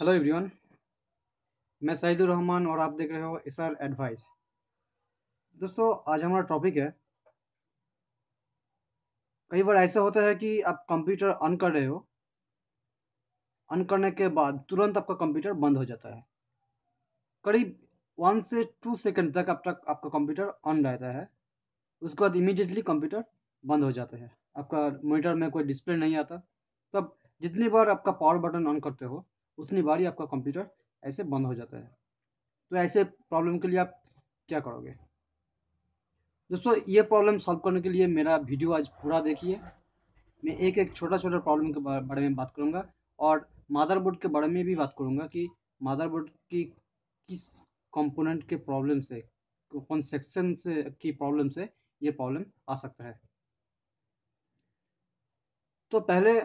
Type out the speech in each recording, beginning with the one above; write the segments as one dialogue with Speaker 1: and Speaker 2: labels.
Speaker 1: hello everyone मैं सईदुर रहमान और आप देख रहे हो एस आर एडवाइस दोस्तों आज हमारा टॉपिक है कई बार ऐसा होता है कि आप कंप्यूटर ऑन कर रहे हो ऑन करने के बाद तुरंत आपका कंप्यूटर बंद हो जाता है करीब वन से टू सेकंड तक अब तक आपका कंप्यूटर ऑन रहता है उसके बाद इमीडिएटली कंप्यूटर बंद हो जाता है आपका मोनीटर में कोई डिस्प्ले नहीं आता तब तो जितनी बार आपका पावर बटन ऑन करते हो उतनी बार ही आपका कंप्यूटर ऐसे बंद हो जाता है तो ऐसे प्रॉब्लम के लिए आप क्या करोगे दोस्तों ये प्रॉब्लम सॉल्व करने के लिए मेरा वीडियो आज पूरा देखिए मैं एक एक छोटा छोटा प्रॉब्लम के बारे में बात करूँगा और मादरबोर्ड के बारे में भी बात करूँगा कि मादरबोर्ड की किस कंपोनेंट के प्रॉब्लम से कौन सेक्शन से की प्रॉब्लम से ये प्रॉब्लम आ सकता है तो पहले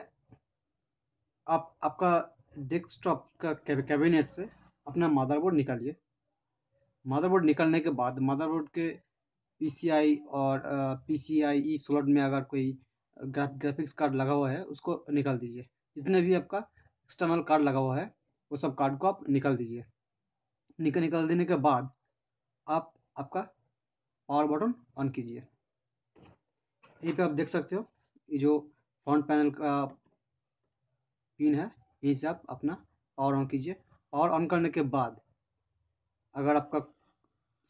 Speaker 1: आप आपका डेस्कटॉप का कैबिनेट से अपना मदरबोर्ड निकालिए मदरबोर्ड निकालने के बाद मदरबोर्ड के पीसीआई e और पीसीआई ई स्लॉट में अगर कोई ग्राफ ग्राफिक्स कार्ड लगा हुआ है उसको निकाल दीजिए जितने भी आपका एक्सटर्नल कार्ड लगा हुआ है वो सब कार्ड को आप निकाल दीजिए निकल निकाल देने के बाद आप आपका पावर बटन ऑन कीजिए यहीं पे आप देख सकते हो ये जो फ्रंट पैनल का पिन है ये आप अपना पावर ऑन कीजिए पावर ऑन करने के बाद अगर आपका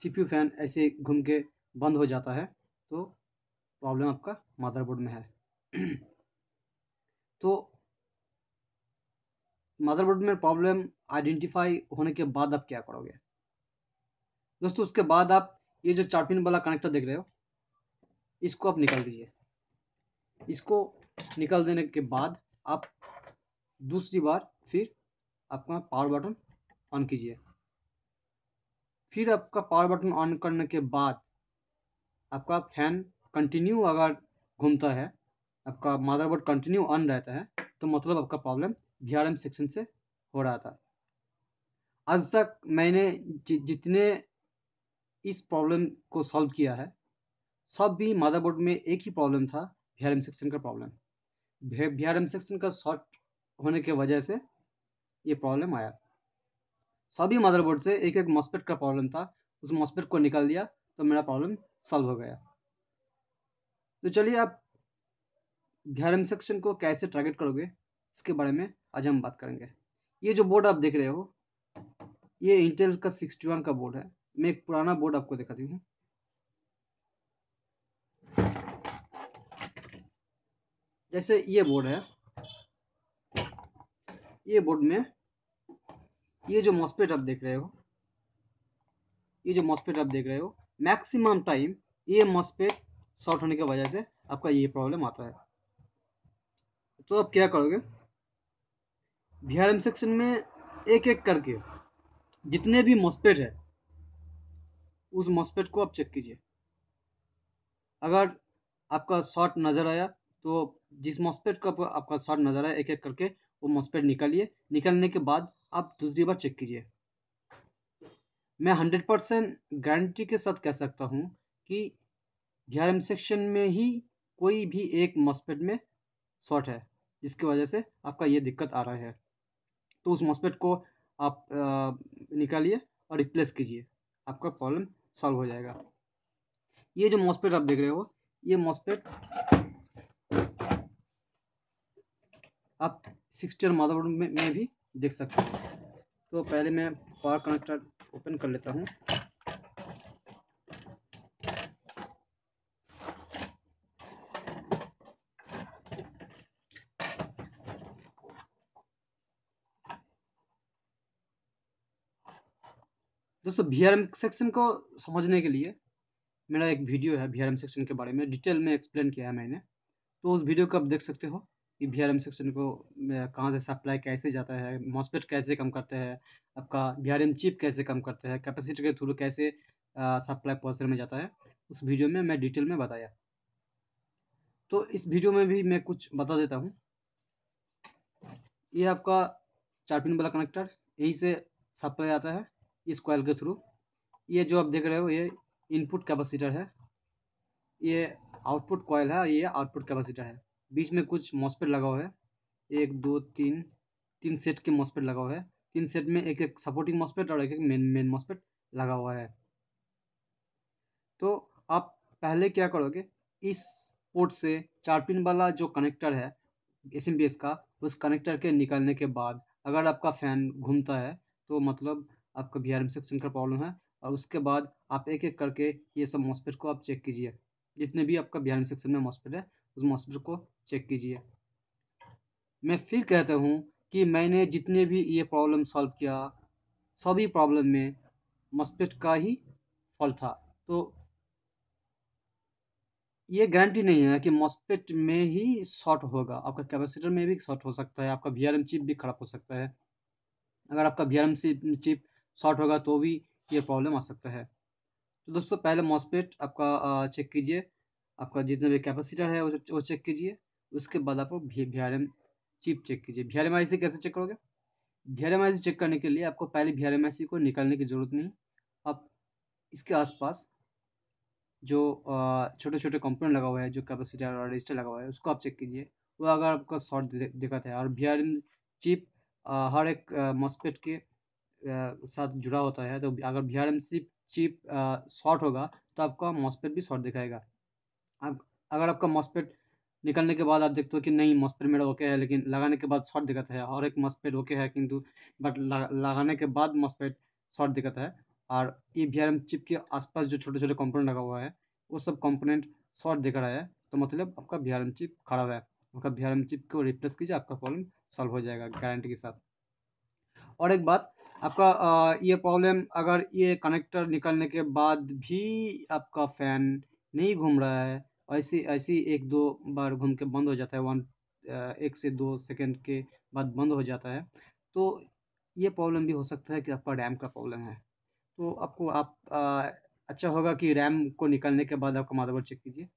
Speaker 1: सी पी फैन ऐसे घूम के बंद हो जाता है तो प्रॉब्लम आपका मदरबोर्ड में है तो मदरबोर्ड में प्रॉब्लम आइडेंटिफाई होने के बाद आप क्या करोगे दोस्तों उसके बाद आप ये जो चार पिन वाला कनेक्टर देख रहे हो इसको आप निकाल दीजिए इसको निकाल देने के बाद आप दूसरी बार फिर आपका पावर बटन ऑन कीजिए फिर आपका पावर बटन ऑन करने के बाद आपका फैन कंटिन्यू अगर घूमता है आपका मदरबोर्ड कंटिन्यू ऑन रहता है तो मतलब आपका प्रॉब्लम वी सेक्शन से हो रहा था आज तक मैंने जितने इस प्रॉब्लम को सॉल्व किया है सब भी मदरबोर्ड में एक ही प्रॉब्लम था वी सेक्शन का प्रॉब्लम वी सेक्शन का शॉर्ट होने के वजह से ये प्रॉब्लम आया सभी मदरबोर्ड से एक एक मॉस्पेट का प्रॉब्लम था उस मॉस्पेट को निकाल दिया तो मेरा प्रॉब्लम सॉल्व हो गया तो चलिए आप गहरम सेक्शन को कैसे टारगेट करोगे इसके बारे में आज हम बात करेंगे ये जो बोर्ड आप देख रहे हो ये इंटेल का सिक्सटी वन का बोर्ड है मैं एक पुराना बोर्ड आपको दिखाती हूँ जैसे ये बोर्ड है ये बोर्ड में ये जो मॉस्पेट आप देख रहे हो ये जो मॉस्पेट आप देख रहे हो मैक्सिमम टाइम ये मॉस्पेट शॉर्ट होने की वजह से आपका ये प्रॉब्लम आता है तो आप क्या करोगे वी आर एम सेक्शन में एक एक करके जितने भी मॉस्पेट है उस मॉस्पेट को आप चेक कीजिए अगर आपका शॉर्ट नज़र आया तो जिस मॉस्पेट को आपका शॉर्ट नज़र आया एक एक करके वो मॉसपेट निकालिए निकालने के बाद आप दूसरी बार चेक कीजिए मैं हंड्रेड परसेंट गारंटी के साथ कह सकता हूँ कि ग्यारहवें सेक्शन में ही कोई भी एक मॉसपेट में शॉर्ट है जिसकी वजह से आपका ये दिक्कत आ रहा है तो उस मॉसपेट को आप निकालिए और रिप्लेस कीजिए आपका प्रॉब्लम सॉल्व हो जाएगा ये जो मॉसपेट आप देख रहे हो ये मॉसपेट आप सिक्सटी और में, में भी देख सकते हैं तो पहले मैं पावर कनेक्टर ओपन कर लेता हूँ दोस्तों वी सेक्शन को समझने के लिए मेरा एक वीडियो है वी सेक्शन के बारे में डिटेल में एक्सप्लेन किया है मैंने तो उस वीडियो को आप देख सकते हो कि बी सेक्शन को कहाँ से सप्लाई कैसे जाता है मॉस्पेट कैसे कम करते हैं आपका बी चिप कैसे कम करते हैं कैपेसिटी के थ्रू कैसे सप्लाई पॉजिटिव में जाता है उस वीडियो में मैं डिटेल में बताया तो इस वीडियो में भी मैं कुछ बता देता हूँ ये आपका चार पिन वाला कनेक्टर यही से सप्लाई आता है इस कॉयल के थ्रू ये जो आप देख रहे हो ये इनपुट कैपेसिटर है ये आउटपुट कॉयल है ये आउटपुट कैपेसिटर है बीच में कुछ मॉसपेट लगा हुआ है एक दो तीन तीन सेट के मॉसपेट लगा हुआ है तीन सेट में एक एक सपोर्टिंग मॉसपेट और एक एक मेन मेन मॉसपेट लगा हुआ है तो आप पहले क्या करोगे इस पोर्ट से चार पिन वाला जो कनेक्टर है एस एम का उस कनेक्टर के निकालने के बाद अगर आपका फ़ैन घूमता है तो मतलब आपका बी आर एम सेक्शन का प्रॉब्लम है और उसके बाद आप एक एक करके ये सब मॉसपेट को आप चेक कीजिए जितने भी आपका बी आर सेक्शन में मॉसपेट है उस मॉइस्चर को चेक कीजिए मैं फिर कहता हूँ कि मैंने जितने भी ये प्रॉब्लम सॉल्व किया सभी प्रॉब्लम में मॉस्पेट का ही फॉल्ट था तो ये गारंटी नहीं है कि मॉस्पेट में ही शॉर्ट होगा आपका कैपेसिटर में भी शॉर्ट हो सकता है आपका वी चिप भी खराब हो सकता है अगर आपका वी चिप शॉर्ट होगा तो भी ये प्रॉब्लम आ सकता है तो दोस्तों पहले मॉस्पेट आपका चेक कीजिए आपका जितना भी कैपेसिटर है वो, चेक कीजिए उसके बाद आप V R M chip check कीजिए V R M I C कैसे चेक करोगे V R M I C check करने के लिए आपको पहले V R M I C को निकालने की ज़रूरत नहीं आप इसके आसपास जो छोटे छोटे कंपोनेंट लगा हुआ है जो कैपेसिटर और रजिस्टर लगा हुआ है उसको आप चेक कीजिए वो अगर आपका शॉर्ट दिखाता है और वी आर एम चिप हर एक मॉस्पेट के साथ जुड़ा होता है तो अगर V R M chip short होगा तो आपका मॉस्पेट भी शॉर्ट दिखाएगा अब अगर आपका मॉसपेट निकलने के बाद आप देखते हो कि नहीं मॉसपेट मेरा ओके है लेकिन लगाने के बाद शॉर्ट दिक्कत है और एक मॉसपेट ओके है किंतु बट लगाने के बाद मॉसपेट शॉर्ट दिक्कत है और ये वी चिप के आसपास जो छोटे छोटे कंपोनेंट लगा हुआ है वो सब कंपोनेंट शॉर्ट दिख रहा है तो मतलब आपका वी चिप खराब है आपका वी चिप को रिप्लेस कीजिए आपका प्रॉब्लम सॉल्व हो जाएगा गारंटी के साथ और एक बात आपका ये प्रॉब्लम अगर ये कनेक्टर निकलने के बाद भी आपका फ़ैन नहीं घूम रहा है ऐसे ऐसे एक दो बार घूम के बंद हो जाता है वन एक से दो सेकेंड के बाद बंद हो जाता है तो ये प्रॉब्लम भी हो सकता है कि आपका रैम का प्रॉब्लम है तो आपको आप आ, अच्छा होगा कि रैम को निकालने के बाद आपका मादरबोर्ड चेक कीजिए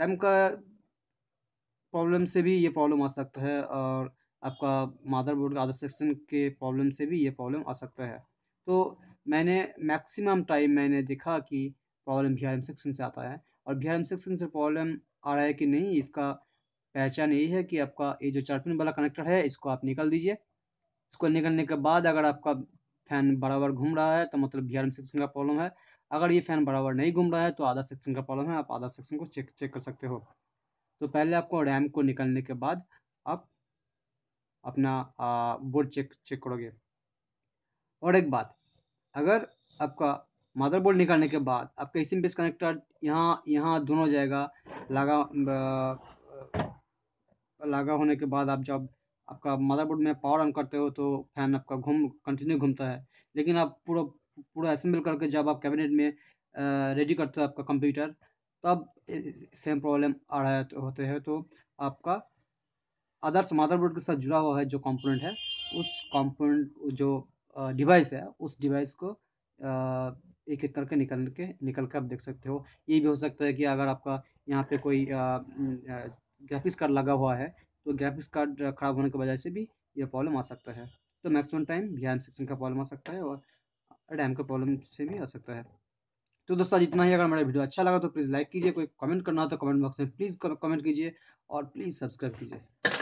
Speaker 1: रैम का प्रॉब्लम से भी ये प्रॉब्लम आ सकता है और आपका मादरबोर्ड का अदर सेक्शन के प्रॉब्लम से भी ये प्रॉब्लम आ सकता है तो मैंने मैक्सिमम टाइम मैंने देखा कि प्रॉब्लम भी आर सेक्शन से आता है और बिहार एम सेक्शन से प्रॉब्लम आ रहा है कि नहीं इसका पहचान यही है कि आपका ये जो चार पिन वाला कनेक्टर है इसको आप निकाल दीजिए इसको निकलने के बाद अगर आपका फैन बराबर घूम रहा है तो मतलब बिहार एम सेक्शन का प्रॉब्लम है अगर ये फैन बराबर नहीं घूम रहा है तो आधा सेक्शन का प्रॉब्लम है आप आधा सेक्शन को चेक चेक कर सकते हो तो पहले आपको रैम को निकलने के बाद आप अपना बोर्ड चेक चेक करोगे और एक बात अगर आपका मदरबोर्ड निकालने के बाद आपका एस बेस कनेक्टर यहाँ यहाँ दोनों जाएगा लगा लगा होने के बाद आप जब आपका मदरबोर्ड में पावर ऑन करते हो तो फैन आपका घूम कंटिन्यू घूमता है लेकिन आप पूरा पूरा असेंबल करके जब आप कैबिनेट में रेडी करते हो आपका कंप्यूटर तब सेम प्रॉब्लम आ रहा है तो होते हैं तो आपका अदर्स मदरबोर्ड के साथ जुड़ा हुआ है जो कंपोनेंट है उस कंपोनेंट जो डिवाइस है उस डिवाइस को एक एक करके निकल के निकल के आप देख सकते हो ये भी हो सकता है कि अगर आपका यहाँ पे कोई ग्राफिक्स कार्ड लगा हुआ है तो ग्राफिक्स कार्ड ख़राब होने की वजह से भी ये प्रॉब्लम आ सकता है तो मैक्सिमम टाइम भी सेक्शन का प्रॉब्लम आ सकता है और डैम का प्रॉब्लम से भी आ सकता है तो दोस्तों आज इतना ही अगर मेरा वीडियो अच्छा लगा तो प्लीज़ लाइक कीजिए कोई कमेंट करना हो तो कमेंट बॉक्स में प्लीज़ कमेंट कीजिए और प्लीज़ सब्सक्राइब कीजिए